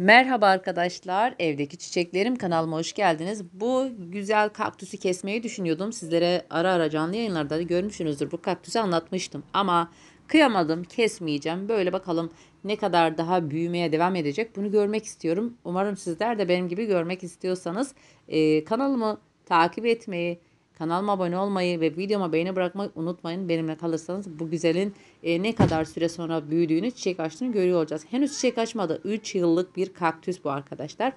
Merhaba arkadaşlar, evdeki çiçeklerim kanalıma hoş geldiniz. Bu güzel kaktüsü kesmeyi düşünüyordum. Sizlere ara ara canlı yayınlarda da görmüşsünüzdür. Bu kaktüsü anlatmıştım ama kıyamadım, kesmeyeceğim. Böyle bakalım ne kadar daha büyümeye devam edecek bunu görmek istiyorum. Umarım sizler de benim gibi görmek istiyorsanız e, kanalımı takip etmeyi, Kanalıma abone olmayı ve videoma beğeni bırakmayı unutmayın. Benimle kalırsanız bu güzelin e, ne kadar süre sonra büyüdüğünü, çiçek açtığını görüyor olacağız. Henüz çiçek açmadı. 3 yıllık bir kaktüs bu arkadaşlar.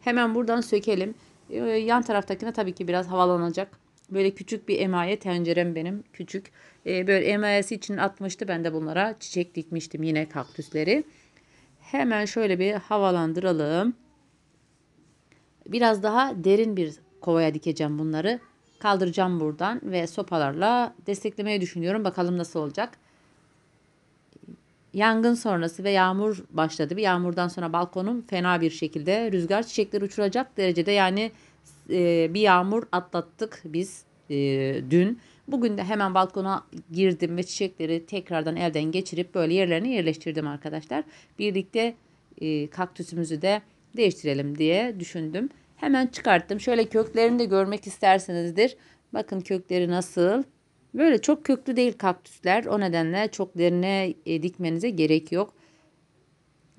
Hemen buradan sökelim. E, yan taraftakine tabii ki biraz havalanacak. Böyle küçük bir emaye tencerem benim küçük. E, böyle emayesi için atmıştı. Ben de bunlara çiçek dikmiştim yine kaktüsleri. Hemen şöyle bir havalandıralım. Biraz daha derin bir kovaya dikeceğim bunları kaldıracağım buradan ve sopalarla desteklemeyi düşünüyorum. Bakalım nasıl olacak. Yangın sonrası ve yağmur başladı. Bir yağmurdan sonra balkonum fena bir şekilde rüzgar çiçekleri uçuracak derecede yani e, bir yağmur atlattık biz e, dün. Bugün de hemen balkona girdim ve çiçekleri tekrardan elden geçirip böyle yerlerine yerleştirdim arkadaşlar. Birlikte e, kaktüsümüzü de değiştirelim diye düşündüm. Hemen çıkarttım. Şöyle köklerini de görmek istersinizdir. Bakın kökleri nasıl. Böyle çok köklü değil kaktüsler. O nedenle çok derine e, dikmenize gerek yok.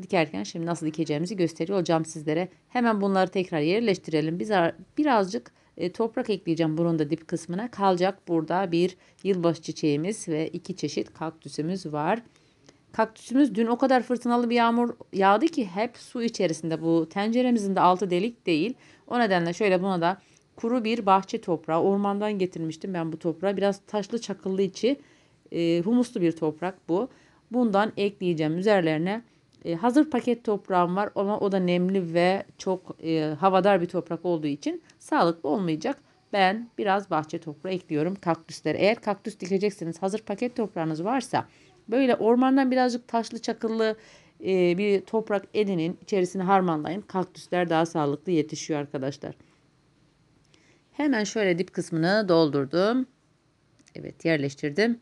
Dikerken şimdi nasıl dikeceğimizi gösteriyor olacağım sizlere. Hemen bunları tekrar yerleştirelim. Biz birazcık e, toprak ekleyeceğim bunun da dip kısmına. Kalacak burada bir yılbaşı çiçeğimiz ve iki çeşit kaktüsümüz var. Kaktüsümüz dün o kadar fırtınalı bir yağmur yağdı ki hep su içerisinde. Bu tenceremizin de altı delik değil. O nedenle şöyle buna da kuru bir bahçe toprağı. Ormandan getirmiştim ben bu toprağı. Biraz taşlı çakıllı içi e, humuslu bir toprak bu. Bundan ekleyeceğim üzerlerine. E, hazır paket toprağım var ama o da nemli ve çok e, havadar bir toprak olduğu için sağlıklı olmayacak. Ben biraz bahçe toprağı ekliyorum kaktüslere. Eğer kaktüs dikecekseniz hazır paket toprağınız varsa Böyle ormandan birazcık taşlı çakıllı e, bir toprak edinin içerisini harmanlayın. Kaktüsler daha sağlıklı yetişiyor arkadaşlar. Hemen şöyle dip kısmını doldurdum. Evet yerleştirdim.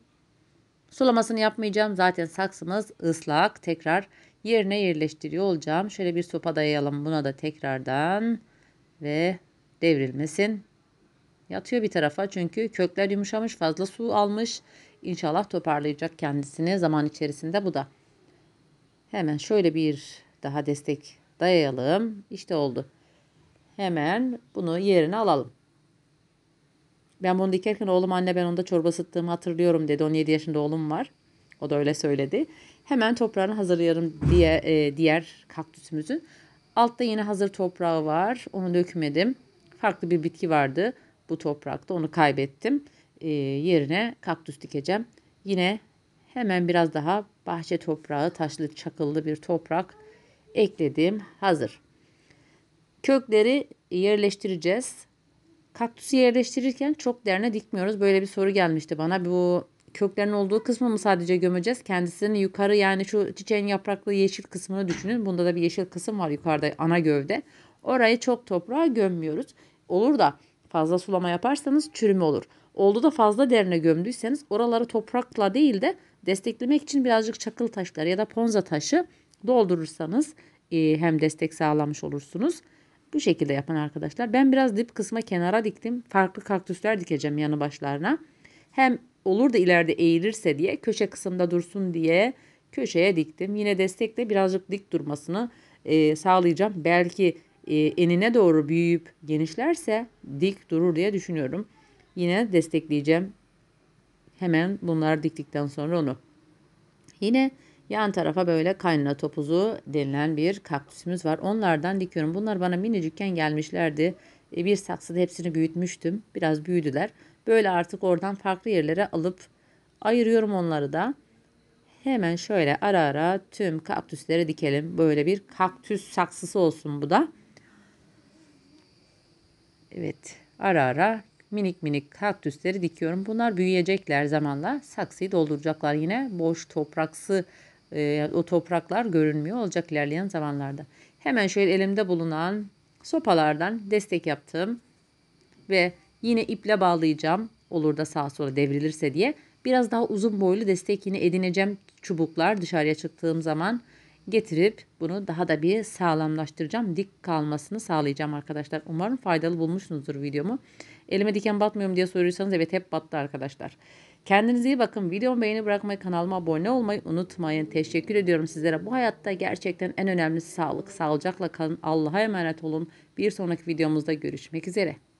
Sulamasını yapmayacağım. Zaten saksımız ıslak. Tekrar yerine yerleştiriyor olacağım. Şöyle bir sopa dayayalım buna da tekrardan. Ve devrilmesin. Yatıyor bir tarafa çünkü kökler yumuşamış fazla su almış. İnşallah toparlayacak kendisini zaman içerisinde bu da. Hemen şöyle bir daha destek dayayalım. İşte oldu. Hemen bunu yerine alalım. Ben bunu dikerken oğlum anne ben onda çorba ısıttığımı hatırlıyorum dedi. 17 yaşında oğlum var. O da öyle söyledi. Hemen toprağını hazırlayalım diye e, diğer kaktüsümüzün. Altta yine hazır toprağı var. Onu dökmedim. Farklı bir bitki vardı bu toprakta. Onu kaybettim. E, yerine kaktüs dikeceğim. Yine hemen biraz daha bahçe toprağı taşlı çakıllı bir toprak ekledim. Hazır. Kökleri yerleştireceğiz. Kaktüsü yerleştirirken çok derine dikmiyoruz. Böyle bir soru gelmişti bana. Bu köklerin olduğu kısmı mı sadece gömeceğiz? Kendisini yukarı yani şu çiçeğin yapraklı yeşil kısmını düşünün. Bunda da bir yeşil kısım var yukarıda ana gövde. Orayı çok toprağa gömmüyoruz. Olur da Fazla sulama yaparsanız çürüme olur. Oldu da fazla derine gömdüyseniz oraları toprakla değil de desteklemek için birazcık çakıl taşları ya da ponza taşı doldurursanız e, hem destek sağlamış olursunuz. Bu şekilde yapın arkadaşlar. Ben biraz dip kısma kenara diktim. Farklı kaktüsler dikeceğim yanı başlarına. Hem olur da ileride eğilirse diye köşe kısımda dursun diye köşeye diktim. Yine destekle birazcık dik durmasını e, sağlayacağım. Belki e, enine doğru büyüyüp genişlerse dik durur diye düşünüyorum. Yine destekleyeceğim. Hemen bunlar diktikten sonra onu. Yine yan tarafa böyle kayna topuzu denilen bir kaktüsümüz var. Onlardan dikiyorum. Bunlar bana minicikken gelmişlerdi. E, bir saksıda hepsini büyütmüştüm. Biraz büyüdüler. Böyle artık oradan farklı yerlere alıp ayırıyorum onları da. Hemen şöyle ara ara tüm kaktüsleri dikelim. Böyle bir kaktüs saksısı olsun bu da. Evet ara ara minik minik kaktüsleri dikiyorum. Bunlar büyüyecekler zamanla. Saksıyı dolduracaklar yine. Boş topraksı e, o topraklar görünmüyor olacak ilerleyen zamanlarda. Hemen şöyle elimde bulunan sopalardan destek yaptım. Ve yine iple bağlayacağım. Olur da sağa sola devrilirse diye. Biraz daha uzun boylu destek yine edineceğim çubuklar dışarıya çıktığım zaman getirip bunu daha da bir sağlamlaştıracağım. Dik kalmasını sağlayacağım arkadaşlar. Umarım faydalı bulmuşsunuzdur videomu. Elime diken batmıyorum diye soruyorsanız evet hep battı arkadaşlar. Kendinize iyi bakın. Videomu beğeni bırakmayı, kanalıma abone olmayı unutmayın. Teşekkür ediyorum sizlere. Bu hayatta gerçekten en önemlisi sağlık. Sağlıcakla kalın. Allah'a emanet olun. Bir sonraki videomuzda görüşmek üzere.